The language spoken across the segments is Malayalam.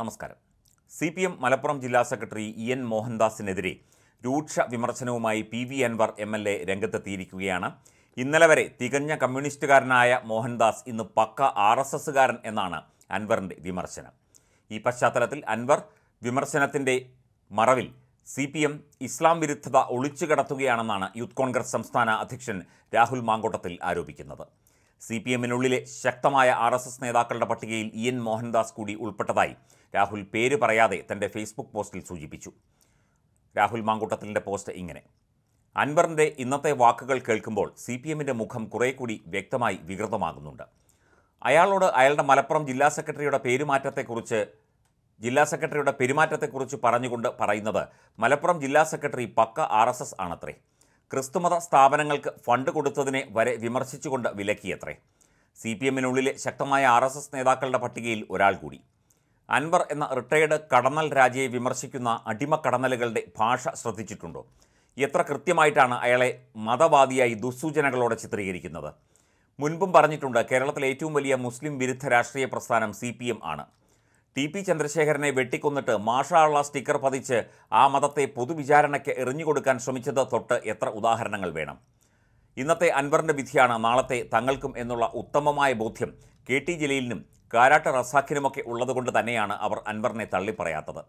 നമസ്കാരം സി പി എം മലപ്പുറം ജില്ലാ സെക്രട്ടറി ഇ എൻ മോഹൻദാസിനെതിരെ രൂക്ഷ വിമർശനവുമായി P V Anvar M L A രംഗത്തെത്തിയിരിക്കുകയാണ് ഇന്നലെ വരെ തികഞ്ഞ കമ്മ്യൂണിസ്റ്റുകാരനായ മോഹൻദാസ് ഇന്ന് പക്ക ആർ എസ് എസ്സുകാരൻ എന്നാണ് അൻവറിൻ്റെ വിമർശനം ഈ പശ്ചാത്തലത്തിൽ അൻവർ വിമർശനത്തിൻ്റെ മറവിൽ സി പി എം ഇസ്ലാം വിരുദ്ധത ഒളിച്ചു കടത്തുകയാണെന്നാണ് യൂത്ത് കോൺഗ്രസ് സംസ്ഥാന അധ്യക്ഷൻ രാഹുൽ മാങ്കോട്ടത്തിൽ ആരോപിക്കുന്നത് സി പി എമ്മിനുള്ളിലെ ശക്തമായ ആർ എസ് എസ് നേതാക്കളുടെ പട്ടികയിൽ ഇ എൻ മോഹൻദാസ് കൂടി ഉൾപ്പെട്ടതായി രാഹുൽ പേര് പറയാതെ തൻ്റെ ഫേസ്ബുക്ക് പോസ്റ്റിൽ സൂചിപ്പിച്ചു രാഹുൽ മാങ്കൂട്ടത്തിലിൻ്റെ പോസ്റ്റ് ഇങ്ങനെ അൻവറിൻ്റെ ഇന്നത്തെ വാക്കുകൾ കേൾക്കുമ്പോൾ സി പി എമ്മിൻ്റെ മുഖം കുറേ കൂടി വ്യക്തമായി വികൃതമാകുന്നുണ്ട് അയാളോട് അയാളുടെ മലപ്പുറം ജില്ലാ സെക്രട്ടറിയുടെ പേരുമാറ്റത്തെക്കുറിച്ച് ജില്ലാ സെക്രട്ടറിയുടെ പെരുമാറ്റത്തെക്കുറിച്ച് പറഞ്ഞുകൊണ്ട് പറയുന്നത് മലപ്പുറം ജില്ലാ സെക്രട്ടറി പക്ക ആർ എസ് എസ് ആണത്രേ ക്രിസ്തുമത സ്ഥാപനങ്ങൾക്ക് ഫണ്ട് കൊടുത്തതിനെ വരെ വിമർശിച്ചുകൊണ്ട് വിലക്കിയത്രേ സി പി എമ്മിനുള്ളിലെ ശക്തമായ ആർ എസ് എസ് നേതാക്കളുടെ പട്ടികയിൽ ഒരാൾ കൂടി അൻവർ എന്ന റിട്ടയർഡ് കടന്നൽ രാജയെ വിമർശിക്കുന്ന അടിമക്കടന്നലുകളുടെ ഭാഷ ശ്രദ്ധിച്ചിട്ടുണ്ടോ എത്ര കൃത്യമായിട്ടാണ് അയാളെ മതവാദിയായി ദുസ്സൂചനകളോടെ ചിത്രീകരിക്കുന്നത് മുൻപും പറഞ്ഞിട്ടുണ്ട് കേരളത്തിലെ ഏറ്റവും വലിയ മുസ്ലിം വിരുദ്ധ രാഷ്ട്രീയ പ്രസ്ഥാനം സി ആണ് ടി പി ചന്ദ്രശേഖരനെ വെട്ടിക്കൊന്നിട്ട് മാഷാളുള്ള സ്റ്റിക്കർ പതിച്ച് ആ മതത്തെ പൊതുവിചാരണയ്ക്ക് എറിഞ്ഞുകൊടുക്കാൻ ശ്രമിച്ചത് തൊട്ട് എത്ര ഉദാഹരണങ്ങൾ വേണം ഇന്നത്തെ അൻവറിൻ്റെ വിധിയാണ് നാളത്തെ തങ്ങൾക്കും എന്നുള്ള ഉത്തമമായ ബോധ്യം കെ ടി ജലീലിനും കാരാട്ട് റസാഖിനുമൊക്കെ ഉള്ളതുകൊണ്ട് തന്നെയാണ് അവർ അൻവറിനെ തള്ളിപ്പറയാത്തത്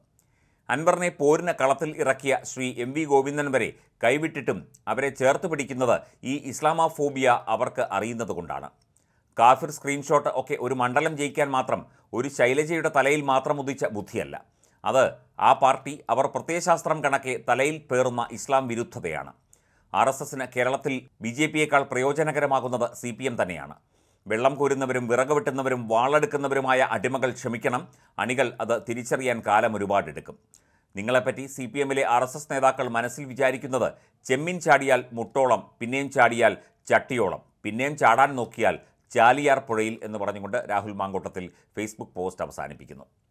അൻവറിനെ പോരിന് കളത്തിൽ ഇറക്കിയ ശ്രീ എം വി ഗോവിന്ദൻ വരെ കൈവിട്ടിട്ടും അവരെ ചേർത്ത് പിടിക്കുന്നത് ഈ ഇസ്ലാമാഫോബിയ അവർക്ക് അറിയുന്നതുകൊണ്ടാണ് കൊണ്ടാണ് കാഫിർ സ്ക്രീൻഷോട്ട് ഒക്കെ ഒരു മണ്ഡലം ജയിക്കാൻ മാത്രം ഒരു ശൈലജയുടെ തലയിൽ മാത്രം ഉദിച്ച ബുദ്ധിയല്ല അത് ആ പാർട്ടി അവർ പ്രത്യയശാസ്ത്രം കണക്കെ തലയിൽ പേറുന്ന ഇസ്ലാം വിരുദ്ധതയാണ് ആർ എസ് എസിന് കേരളത്തിൽ ബി ജെ പിയേക്കാൾ പ്രയോജനകരമാകുന്നത് സി പി എം തന്നെയാണ് വെള്ളം കോരുന്നവരും വിറക് വെട്ടുന്നവരും വാളെടുക്കുന്നവരുമായ അടിമകൾ ക്ഷമിക്കണം അണികൾ അത് തിരിച്ചറിയാൻ കാലം ഒരുപാടെടുക്കും നിങ്ങളെപ്പറ്റി സി പി എമ്മിലെ ആർ എസ് എസ് നേതാക്കൾ മനസ്സിൽ വിചാരിക്കുന്നത് ചെമ്മിൻ ചാടിയാൽ മുട്ടോളം പിന്നെയും ചാടിയാൽ ചട്ടിയോളം പിന്നെയും ചാടാൻ നോക്കിയാൽ ചാലിയാർ പുഴയിൽ എന്ന് പറഞ്ഞുകൊണ്ട് രാഹുൽ മാങ്കോട്ടത്തിൽ ഫേസ്ബുക്ക് പോസ്റ്റ് അവസാനിപ്പിക്കുന്നു